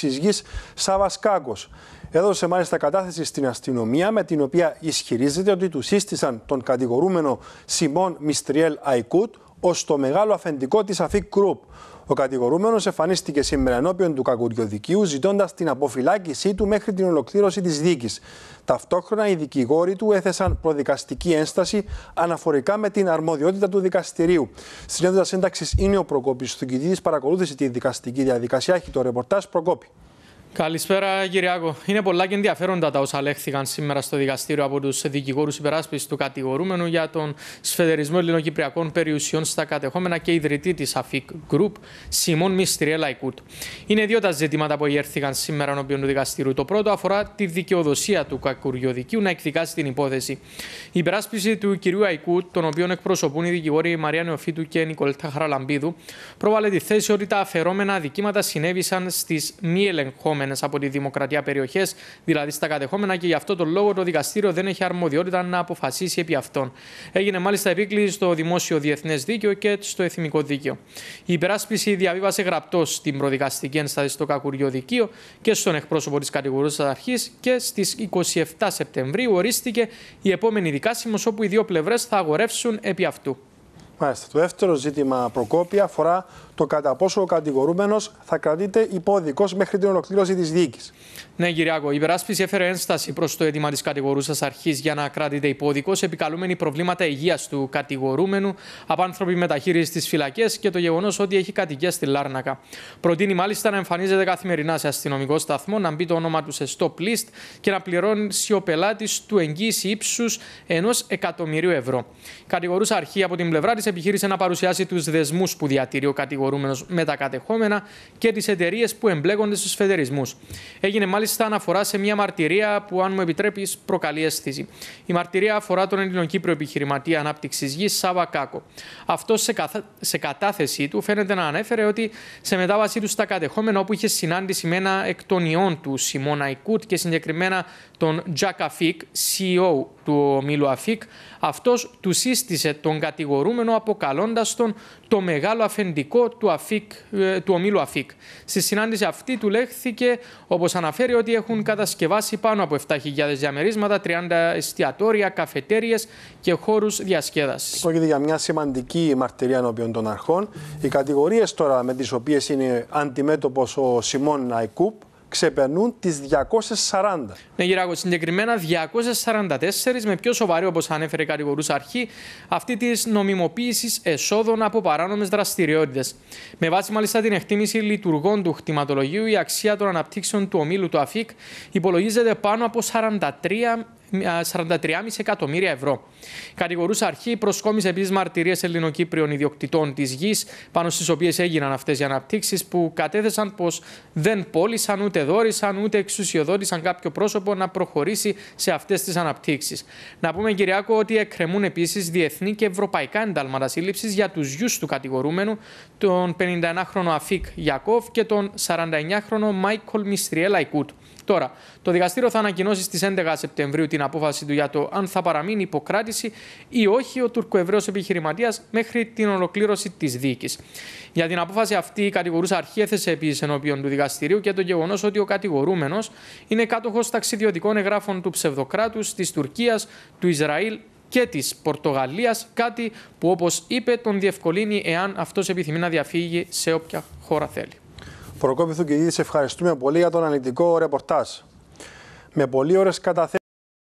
ανάπτυξης γης Σάβας Έδωσε μάλιστα κατάθεση στην αστυνομία με την οποία ισχυρίζεται ότι του σύστησαν τον κατηγορούμενο Σιμών Μιστριέλ Αϊκούτ, ως το μεγάλο αφεντικό της ΑΦΙΚ ΚΡΟΥΠ. Ο κατηγορούμενος εμφανίστηκε σήμερα ενώπιον του κακουριοδικίου, ζητώντας την αποφυλάκησή του μέχρι την ολοκλήρωση της δίκη. Ταυτόχρονα, οι δικηγόροι του έθεσαν προδικαστική ένσταση αναφορικά με την αρμοδιότητα του δικαστηρίου. Στην σύνταξης είναι ο Προκόπης. Του παρακολούθησε τη δικαστική διαδικασία. Έχει το ρεπορτάζ Προκόπη. Καλησπέρα, Κυριάκο. Είναι πολλά και ενδιαφέροντα τα όσα λέχθηκαν σήμερα στο δικαστήριο από τους δικηγόρους υπεράσπισης του κατηγορούμενου για τον σφεδερισμό ελληνοκυπριακών περιουσιών στα κατεχόμενα και ιδρυτή της ΑΦΙΚ Group, Σιμών Μιστριέ Λαϊκούτ. Είναι δύο τα ζητήματα που εγέρθηκαν σήμερα ενώπιον του δικαστήριου. Το πρώτο αφορά τη δικαιοδοσία του κακουριωδικίου να εκδικάσει την υπόθεση. Η υπεράσπιση του κυρίου Αϊκούτ, τον οποίο εκπροσωπούν οι δικηγόροι Μαρία Νεοφίτου και Νικολέτα Χαραλαμπίδου, πρόβαλε τη θέση ότι τα αφαιρόμενα αδικήματα συνέβησαν στις μη ελεγχόμενες από τη Δημοκρατία περιοχές, δηλαδή στα κατεχόμενα, και γι' αυτό τον λόγο το δικαστήριο δεν έχει αρμοδιότητα να αποφασίσει επί αυτών. Έγινε μάλιστα επίκληση στο Δημόσιο Διεθνές Δίκαιο και στο Εθνικό Δίκαιο. Η υπεράσπιση διαβίβασε γραπτός στην προδικαστική ένσταση στο Κακουριό Δικείο και στον εκπρόσωπο της κατηγορούσα αρχής και στις 27 Σεπτεμβρίου ορίστηκε η επόμενη δικάσιμος όπου οι δύο πλευρές θα αγορεύσουν επί αυτού. Μάλιστα. Το δεύτερο ζήτημα προκόπη αφορά το κατά πόσο ο κατηγορούμενος θα κρατείται υπόδικος μέχρι την ολοκλήρωση της δίκη. Ναι, Κυριάκο, η υπεράσπιση έφερε ένσταση προς το αίτημα της κατηγορούσα αρχής για να κρατείται υπόδικος, επικαλούμενη προβλήματα υγείας του κατηγορούμενου, απάνθρωπη μεταχείριση στις φυλακές και το γεγονός ότι έχει κατοικία στη Λάρνακα. Προτείνει μάλιστα να εμφανίζεται καθημερινά σε αστυνομικό σταθμό, να μπει το όνομα του σε stop list και να πληρώνει ο πελάτη του εγγύηση ύψους ενός εκατομμυρίου ευρώ. κατηγορούσα αρχή από την πλευρά της επιχείρησε να παρουσιάσει τους δεσμούς που διατηρεί ο με τα κατεχόμενα και τις εταιρείες που εμπλέκονται στους φεδερισμού. Έγινε μάλιστα αναφορά σε μια μαρτυρία που, αν μου επιτρέπεις, προκαλεί αίσθηση. Η μαρτυρία αφορά τον Ελληνοκύπριο επιχειρηματία ανάπτυξης γης Σάβα Κάκο. Αυτό σε, σε κατάθεσή του φαίνεται να ανέφερε ότι σε μετάβασή του στα κατεχόμενα, όπου είχε συνάντηση με ένα εκ των ιών του Σιμώνα Ικούτ και συγκεκριμένα τον Τζακ Αφίκ, CEO του ομίλου Αφίκ, αυτός του σύστησε τον κατηγορούμενο αποκαλώντας τον το μεγάλο αφεντικό του, ΑΦΙΚ, ε, του ομίλου ΑΦΙΚ. Στη συνάντηση αυτή του λέχθηκε, όπως αναφέρει, ότι έχουν κατασκευάσει πάνω από 7.000 διαμερίσματα, 30 εστιατόρια, καφετέρειε και χώρους διασκέδασης. Πρόκειται για μια σημαντική μαρτυρία ενώπιον των αρχών. Οι κατηγορίες τώρα με τις οποίες είναι αντιμέτωπος ο Σιμών Ναϊκούπ, ξεπερνούν τις 240. Ναι, Γυράκο, συγκεκριμένα 244 με πιο σοβαρή, όπως ανέφερε κατηγορούσα αρχή, αυτή της νομιμοποίησης εσόδων από παράνομες δραστηριότητες. Με βάση μάλιστα την εκτίμηση λειτουργών του χτιματολογίου, η αξία των αναπτύξεων του ομίλου του ΑΦΙΚ υπολογίζεται πάνω από 43 43,5 εκατομμύρια ευρώ. Κατηγορούσα αρχή προσκόμισε επίσης μαρτυρίες Ελληνοκύπριων ιδιοκτητών της γης, πάνω στις οποίες έγιναν αυτές οι αναπτύξεις, που κατέθεσαν πως δεν πώλησαν, ούτε δόρισαν, ούτε εξουσιοδότησαν κάποιο πρόσωπο να προχωρήσει σε αυτές τις αναπτύξεις. Να πούμε, Κυριακό, ότι εκκρεμούν επίσης διεθνή και ευρωπαϊκά εντάλματα σύλληψης για τους γιους του κατηγορούμενου, τον 51 χρονο Αφίκ Γιακόφ και τον 49χρονο Μάικολ Μιστριέλα Ικούτ. Τώρα, το δικαστήριο θα ανακοινώσει στις 11 Σεπτεμβρίου την την απόφαση του για το αν θα παραμείνει υποκράτηση ή όχι ο τουρκοεβραίος επιχειρηματίας μέχρι την ολοκλήρωση της δίκη. Για την απόφαση αυτή, η κατηγορούσα αρχή έθεσε επίσης ενώπιον του δικαστηρίου και το γεγονός ότι ο κατηγορούμενος είναι κάτοχος ταξιδιωτικών εγγράφων του ψευδοκράτους, της Τουρκίας, του Ισραήλ και της Πορτογαλίας, κάτι που όπως είπε τον διευκολύνει εάν αυτός επιθυμεί να διαφύγει σε όποια χώρα θέλει. Προκόπη και ευχαριστούμε πολύ για τον αναλυτικό ρεπορτάζ. Με πολύ ώρες καταθέτει